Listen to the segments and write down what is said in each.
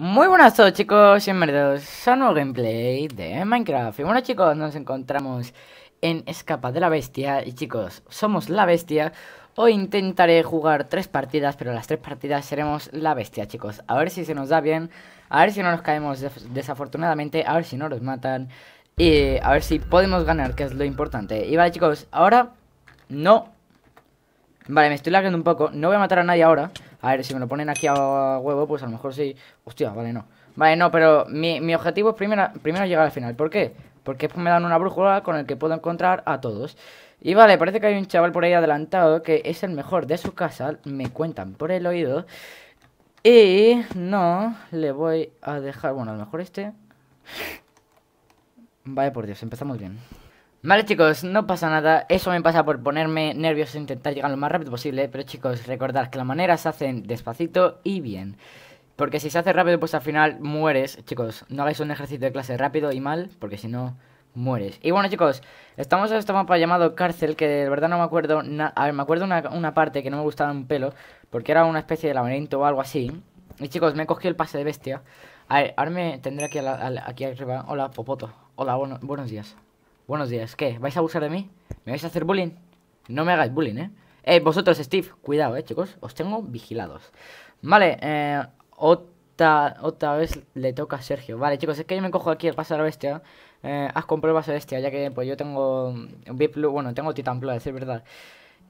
Muy buenas a todos chicos, bienvenidos a un nuevo gameplay de Minecraft Y bueno chicos, nos encontramos en Escapa de la Bestia Y chicos, somos la bestia Hoy intentaré jugar tres partidas, pero las tres partidas seremos la bestia chicos A ver si se nos da bien, a ver si no nos caemos desafortunadamente, a ver si no nos matan Y a ver si podemos ganar, que es lo importante Y vale chicos, ahora no Vale, me estoy largando un poco, no voy a matar a nadie ahora a ver, si me lo ponen aquí a huevo, pues a lo mejor sí... Hostia, vale, no. Vale, no, pero mi, objetivo es primero, primero llegar al final. ¿Por qué? Porque me dan una brújula con el que puedo encontrar a todos. Y vale, parece que hay un chaval por ahí adelantado que es el mejor de su casa. Me cuentan por el oído. Y no le voy a dejar... Bueno, a lo mejor este... Vaya por Dios, empezamos bien. Vale chicos, no pasa nada, eso me pasa por ponerme nervioso e intentar llegar lo más rápido posible, pero chicos, recordad que las maneras se hacen despacito y bien. Porque si se hace rápido, pues al final mueres. Chicos, no hagáis un ejercicio de clase rápido y mal, porque si no, mueres. Y bueno, chicos, estamos en este mapa llamado Cárcel, que de verdad no me acuerdo... A ver, me acuerdo una, una parte que no me gustaba un pelo, porque era una especie de laberinto o algo así. Y chicos, me he cogido el pase de bestia. A ver, ahora me tendré aquí, aquí arriba. Hola, Popoto. Hola, buenos días. Buenos días, ¿qué? ¿Vais a abusar de mí? ¿Me vais a hacer bullying? No me hagáis bullying, ¿eh? Eh, vosotros, Steve, cuidado, eh, chicos. Os tengo vigilados. Vale, eh, otra, otra vez le toca a Sergio. Vale, chicos, es que yo me cojo aquí el paso de la bestia. Eh, haz compruebas bestia, ya que pues yo tengo... Bueno, tengo Titan Blue, a decir verdad.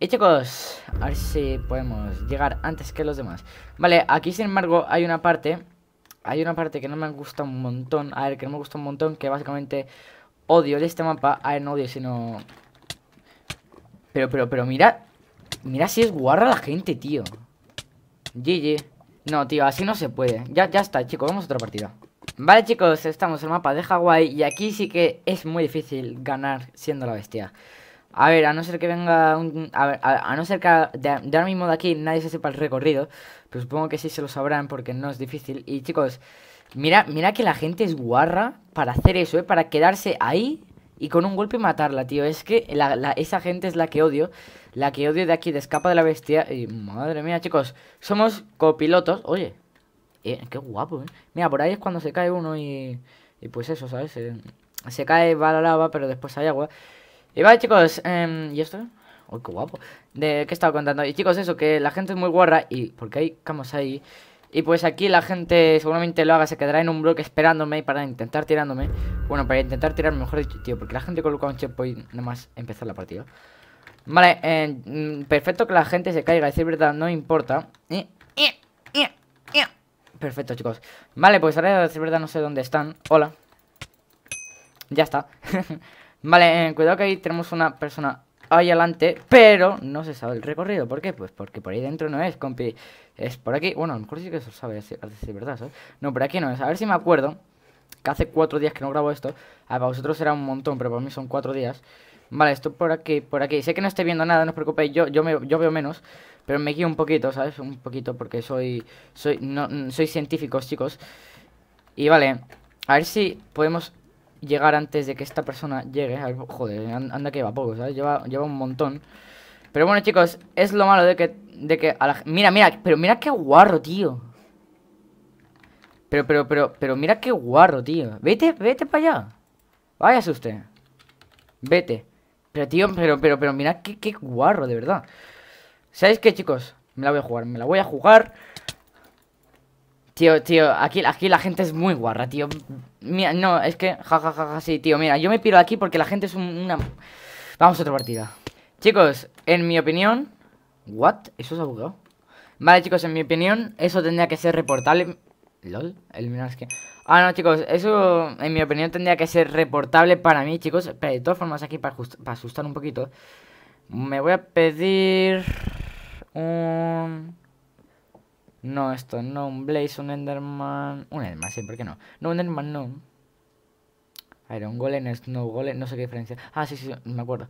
Y chicos, a ver si podemos llegar antes que los demás. Vale, aquí sin embargo hay una parte... Hay una parte que no me gusta un montón. A ver, que no me gusta un montón, que básicamente odio de este mapa. ver, ah, no odio, sino. Pero, pero, pero, mira. Mira si es guarra la gente, tío. GG. No, tío, así no se puede. Ya, ya está, chicos, vamos a otra partida. Vale, chicos, estamos en el mapa de Hawái. Y aquí sí que es muy difícil ganar siendo la bestia. A ver, a no ser que venga un... A, ver, a, no ser que de, ahora mismo de aquí nadie se sepa el recorrido. Pero pues supongo que sí se lo sabrán porque no es difícil. Y chicos, Mira, mira que la gente es guarra para hacer eso, ¿eh? Para quedarse ahí y con un golpe matarla, tío. Es que esa gente es la que odio. La que odio de aquí, de escapa de la bestia. Y madre mía, chicos. Somos copilotos. Oye, eh, qué guapo, ¿eh? Mira, por ahí es cuando se cae uno y... Y pues eso, ¿sabes? Eh, se, cae, va la lava, pero después hay agua. Y va, chicos. Em, ¿Y esto? ¡Uy, qué guapo! ¿De qué estaba contando? Y chicos, eso, que la gente es muy guarra y porque hay camos ahí y pues aquí la gente seguramente lo haga, se quedará en un bloque esperándome para intentar tirándome. Bueno, para intentar tirarme, mejor tío, porque la gente coloca un checkpoint nada más empezar la partida. Vale, eh, mm, perfecto que la gente se caiga, decir verdad, no importa. Eh, eh, perfecto, chicos. Vale, pues ahora decir verdad no sé dónde están. Hola. Ya está. vale, cuidado que ahí tenemos una persona ahí adelante, pero no se sabe el recorrido. ¿Por qué? Pues porque por ahí dentro no es, compi. Es por aquí. Bueno, a lo mejor sí que se sabe, es verdad, ¿sabes? No, por aquí no es. A ver si me acuerdo. Que hace cuatro días que no grabo esto. a para vosotros será un montón, pero para mí son cuatro días. Vale, esto por aquí, por aquí. Sé que no estoy viendo nada, no os preocupéis. Yo, yo, veo menos, pero me guío un poquito, ¿sabes? Un poquito porque soy, soy, no, soy científicos, chicos. Y vale, a ver si podemos llegar antes de que esta persona llegue. Joder, anda que va poco, ¿sabes? Lleva, un montón. Pero bueno, chicos, es lo malo de que... De que Mira, mira, pero mira qué guarro, tío. Pero, pero, pero, pero mira qué guarro, tío. Vete, vete para allá. Váyase usted. Vete. Pero, tío, pero, pero, pero, mira qué, qué guarro, de verdad. ¿Sabéis qué, chicos? Me la voy a jugar, me la voy a jugar. Tío, tío, aquí, aquí la gente es muy guarra, tío. Mira, no, es que... Ja, ja, ja, ja, sí, tío. Mira, yo me piro aquí porque la gente es una... Vamos a otra partida. Chicos, en mi opinión... ¿What? ¿Eso es abogado? Vale, chicos, en mi opinión, eso tendría que ser reportable... ¿Lol? El menos que... Ah, no, chicos, eso, en mi opinión, tendría que ser reportable para mí, chicos. Pero de todas formas, aquí para asustar un poquito... Me voy a pedir... Un... No, esto no. Un Blaze, un Enderman. Un Enderman, sí, ¿por qué no? No, un Enderman no. Ah, A Golem, Snow Golem, no sé qué diferencia. Ah, sí, sí, me acuerdo.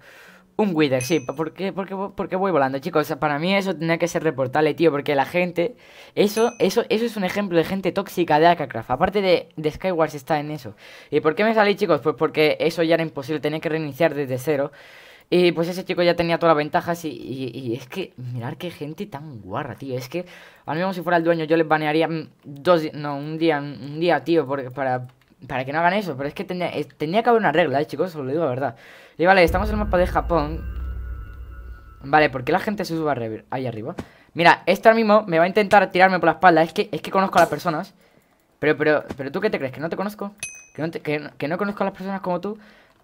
Un Wither, sí. ¿Por qué, por, voy volando, chicos? Para mí eso tenía que ser reportable, tío. Porque la gente... Eso eso, eso es un ejemplo de gente tóxica de Akacraft. Aparte de, de Skywars está en eso. ¿Y por qué me salí, chicos? Pues porque eso ya era imposible. Tenía que reiniciar desde cero. Y pues ese chico ya tenía todas las ventajas y, es que, mirar qué gente tan guarra, tío. Es que, ahora mismo si fuera el dueño, yo les banearía mm, dos, no, un día, un día, tío, porque, para, para que no hagan eso. Pero es que tenía, eh, tenía que haber una regla, eh, chicos, os lo digo la verdad. Y vale, estamos en el mapa de Japón. Vale, ¿por qué la gente se sube ahí arriba? Mira, este ahora mismo me va a intentar tirarme por la espalda. Es que, es que conozco a las personas. Pero, pero, pero tú qué te crees, que no te conozco. Que no, que no conozco a las personas como tú.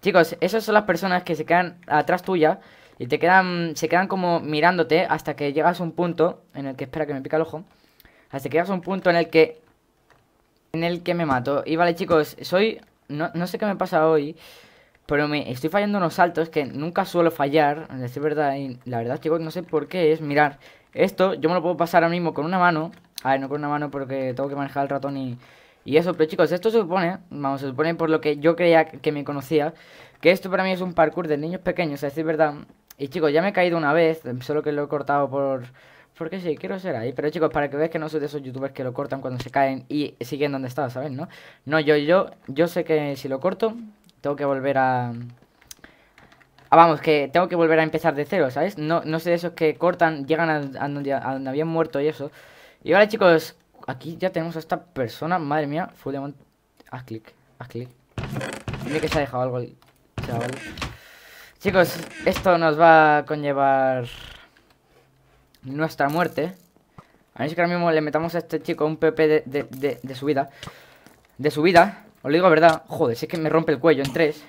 Chicos, esas son las personas que se quedan atrás tuya y te quedan, se quedan como mirándote hasta que llegas a un punto en el que, espera que me pica el ojo, hasta que llegas a un punto en el que, en el que me mato. Y vale, chicos, soy, no, sé qué me pasa hoy, pero me estoy fallando unos saltos que nunca suelo fallar, es verdad, la verdad, chicos, no sé por qué es, mirar, esto yo me lo puedo pasar ahora mismo con una mano, a ver, no con una mano porque tengo que manejar el ratón y y eso, pero chicos, esto se supone, vamos, se supone por lo que yo creía que me conocía, que esto para mí es un parkour de niños pequeños, a decir verdad. Y chicos, ya me he caído una vez, solo que lo he cortado por... Porque sí, quiero ser ahí. Pero chicos, para que veáis que no soy de esos youtubers que lo cortan cuando se caen y siguen donde estaba, ¿sabes? No, no yo, yo, yo sé que si lo corto, tengo que volver a... Ah, vamos, que tengo que volver a empezar de cero, ¿sabes? No, no sé de esos que cortan, llegan a, donde, a donde habían muerto y eso. Y ahora chicos, aquí ya tenemos a esta persona. Madre mía, Haz clic, haz clic. Dime que se ha dejado algo Chicos, esto nos va a conllevar nuestra muerte. A ver si ahora mismo le metamos a este chico un PP de, de, de, su vida. De su vida. Os lo digo verdad. Joder, si es que me rompe el cuello en tres.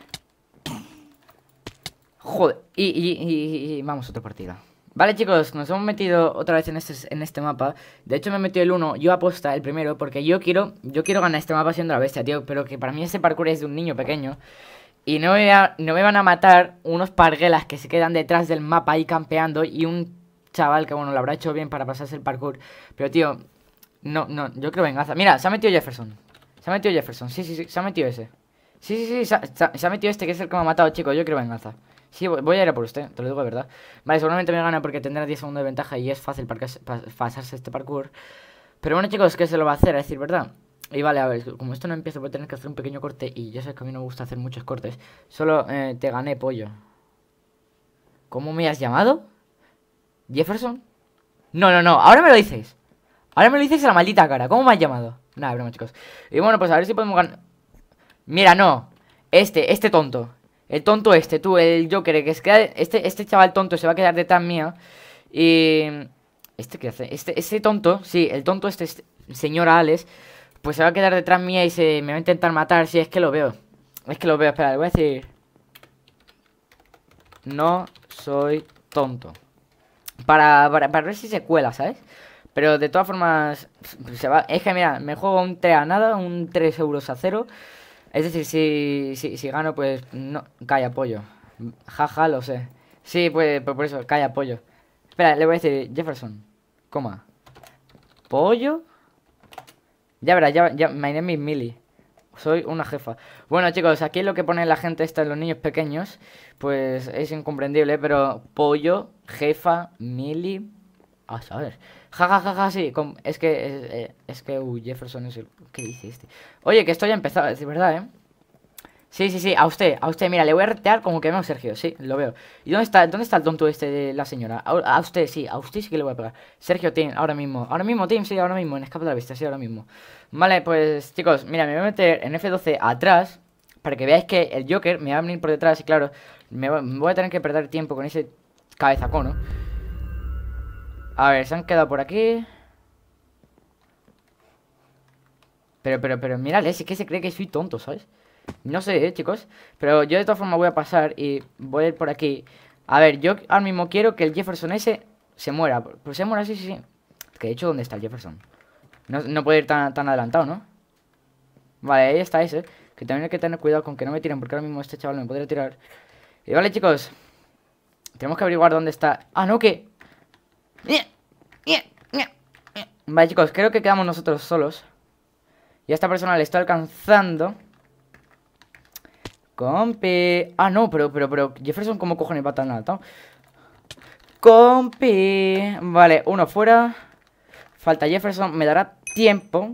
Joder. y, y, y, y vamos, otra partida. Vale chicos, nos hemos metido otra vez en este, en este mapa De hecho me he metido el 1, yo aposta el primero Porque yo quiero, yo quiero ganar este mapa siendo la bestia, tío Pero que para mí este parkour es de un niño pequeño Y no me, no me van a matar unos parguelas que se quedan detrás del mapa ahí campeando Y un chaval que bueno, lo habrá hecho bien para pasarse el parkour Pero tío, no, no, yo creo venganza Mira, se ha metido Jefferson Se ha metido Jefferson, sí, sí, sí, se ha metido ese Sí, sí, sí, se ha, se metido este que es el que me ha matado, chicos Yo creo venganza Sí, voy a ir a por usted, te lo digo de verdad. Vale, seguramente me gana porque tendrá 10 segundos de ventaja y es fácil pasarse este parkour. Pero bueno, chicos, que se lo va a hacer, a decir verdad. Y vale, a ver, como esto no empieza, voy a tener que hacer un pequeño corte. Y yo sé que a mí no me gusta hacer muchos cortes. Solo eh, te gané, pollo. ¿Cómo me has llamado? ¿Jefferson? No, no, no, ahora me lo dices. Ahora me lo dices a la maldita cara. ¿Cómo me has llamado? Nada, broma, chicos. Y bueno, pues a ver si podemos ganar. Mira, no. Este, este tonto. El tonto este, tú, el Joker, que es que este, este chaval tonto se va a quedar detrás mía. Y... ¿Este que hace? Este, este, tonto, sí, el tonto este, este, señor Alex, pues se va a quedar detrás mía y se me va a intentar matar, Si es que lo veo. Es que lo veo, espera, le voy a decir... No soy tonto. Para, para, ver si se cuela, ¿sabes? Pero de todas formas, se va... es que mira, me juego un 3 a nada, un 3 euros a cero es decir, si, si, gano, pues no. cae pollo. Jaja, lo sé. Sí, pues, pues por eso, cae pollo. Espera, le voy a decir Jefferson. Coma. ¿Pollo? Ya verás, ya, ya, my name is Millie. Soy una jefa. Bueno, chicos, aquí lo que pone la gente esta en los niños pequeños. Pues es incomprendible, pero pollo, jefa, Millie. A saber. Ja, ja, ja, sí. Es que, es, eh, que, uh, Jefferson es el... ¿Qué dice este? Oye, que esto ya ha empezado, es verdad, ¿eh? Sí, sí, sí, a usted, a usted, mira, le voy a retear como que no, Sergio, sí, lo veo. ¿Y dónde está, dónde está el tonto este de la señora? A, usted, sí, a usted sí que le voy a pegar. Sergio, Tim, ahora mismo, ahora mismo, Tim, sí, ahora mismo, en escape de la vista, sí, ahora mismo. Vale, pues, chicos, mira, me voy a meter en F12 atrás, para que veáis que el Joker me va a venir por detrás y claro, me voy a tener que perder tiempo con ese cabezacón, ¿no? A ver, se han quedado por aquí. Pero, pero, pero, Mirad, es que se cree que soy tonto, ¿sabes? No sé, eh, chicos. Pero yo de todas formas voy a pasar y voy a ir por aquí. A ver, yo ahora mismo quiero que el Jefferson ese se muera. Pues se muera, sí, sí, sí. Que de hecho, ¿dónde está el Jefferson? No, puede ir tan, tan adelantado, ¿no? Vale, ahí está ese. Que también hay que tener cuidado con que no me tiren, porque ahora mismo este chaval me podría tirar. Y vale, chicos. Tenemos que averiguar dónde está. Ah, no, que Vale, chicos, creo que quedamos nosotros solos. Y a esta persona le está alcanzando. Compi. Ah, no, pero, pero, pero. Jefferson, ¿cómo cojones va tan alto? Compi. Vale, uno fuera. Falta Jefferson. Me dará tiempo.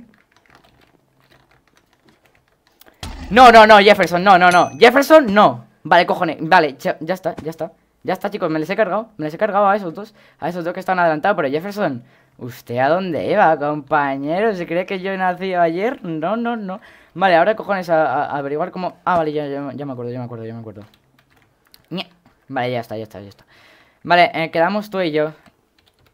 No, no, no, Jefferson, no, no, no. Jefferson, no. Vale, cojones. Vale, ya está, ya está. Ya está, chicos, me les he cargado. Me les he cargado a esos dos. A esos dos que están adelantados. Pero Jefferson, ¿usted a dónde iba, compañero? ¿Se cree que yo nací ayer? No, no, no. Vale, ahora cojones a, averiguar cómo... Ah, vale, ya, me acuerdo, ya me acuerdo, ya me acuerdo. Vale, ya está, ya está, ya está. Vale, eh, quedamos tú y yo.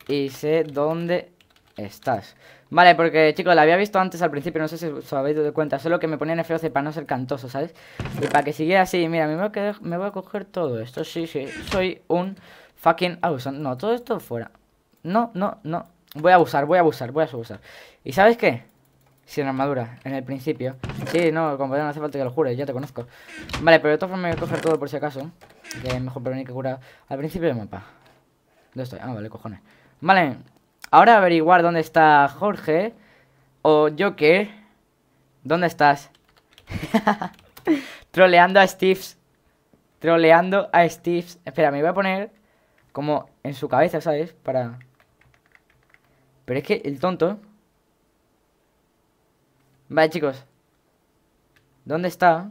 Y sé dónde estás. Vale, porque chicos, la había visto antes al principio, no sé si os habéis dado cuenta, solo que me ponían f para no ser cantoso, ¿sabes? Y para que siguiera así, mira, me voy a, me voy a coger todo esto, sí, sí, soy un fucking abusante. No, todo esto fuera. No, no, no. Voy a abusar, voy a abusar, voy a abusar. ¿Y sabes qué? Sin armadura, en el principio. Sí, no, ya no hace falta que lo jures, ya te conozco. Vale, pero de todas formas me voy a coger todo por si acaso. mejor prevenir que curar al principio del mapa. ¿Dónde estoy? Ah, vale, cojones. Vale, Ahora averiguar dónde está Jorge. O Joker ¿Dónde estás? Troleando a Steve's. Troleando a Steve's. Espera, me voy a poner como en su cabeza, ¿sabes? Para... Pero es que el tonto... Vale, chicos. ¿Dónde está?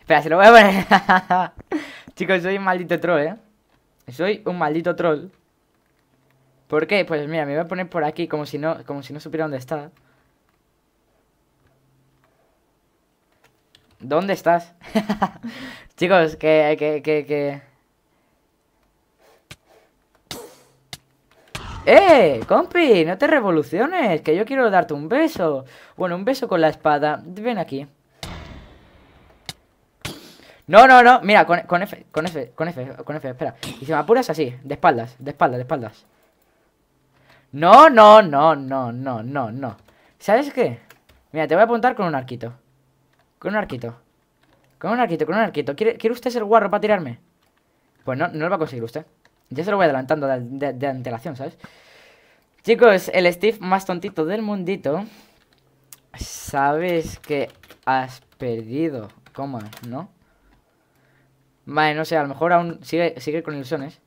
Espera, se lo voy a poner. chicos, soy un maldito troll, ¿eh? Soy un maldito troll. ¿Por qué? Pues mira, me voy a poner por aquí como si no, como si no supiera dónde está. ¿Dónde estás? Chicos, que, que, que... ¡Eh! Compi, no te revoluciones, que yo quiero darte un beso. Bueno, un beso con la espada. Ven aquí. No, no, no, mira, con, F, con F, con F, con F, espera. Y si me apuras así, de espaldas, de espaldas, de espaldas. No, no, no, no, no, no, no. ¿Sabes qué? Mira, te voy a apuntar con un arquito. Con un arquito. Con un arquito, con un arquito. ¿Quiere, ¿quiere usted ser guarro para tirarme? Pues no, no lo va a conseguir usted. Ya se lo voy adelantando de, antelación, ¿sabes? Chicos, el Steve más tontito del mundito. Sabes que has perdido, ¿Cómo? ¿no? Vale, no sé, a lo mejor aún sigue, sigue con ilusiones.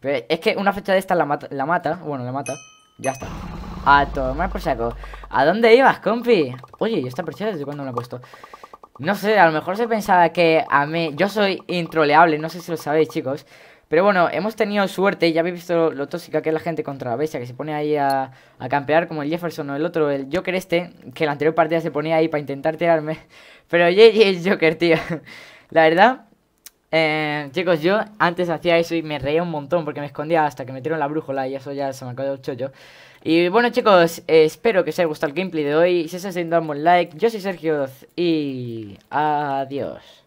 Pero es que una fecha de esta la mata, la mata. Bueno, la mata. Ya está. A tomar por saco. ¿A dónde ibas, compi? Oye, yo está preciado desde cuando me la he puesto? No sé, a lo mejor se pensaba que a mí... Yo soy introleable, no sé si lo sabéis, chicos. Pero bueno, hemos tenido suerte. Ya habéis visto lo, tóxica que es la gente contra la bestia. Que se pone ahí a, campear como el Jefferson o el otro. El Joker este, que la anterior partida se ponía ahí para intentar tirarme. Pero oye, el Joker, tío. la verdad... Eh, chicos, yo antes hacía eso y me reía un montón porque me escondía hasta que me metieron la brújula y eso ya se me acabó el chollo. Y bueno chicos, eh, espero que os haya gustado el gameplay de hoy. Si es así, dadme un like. Yo soy Sergio y adiós.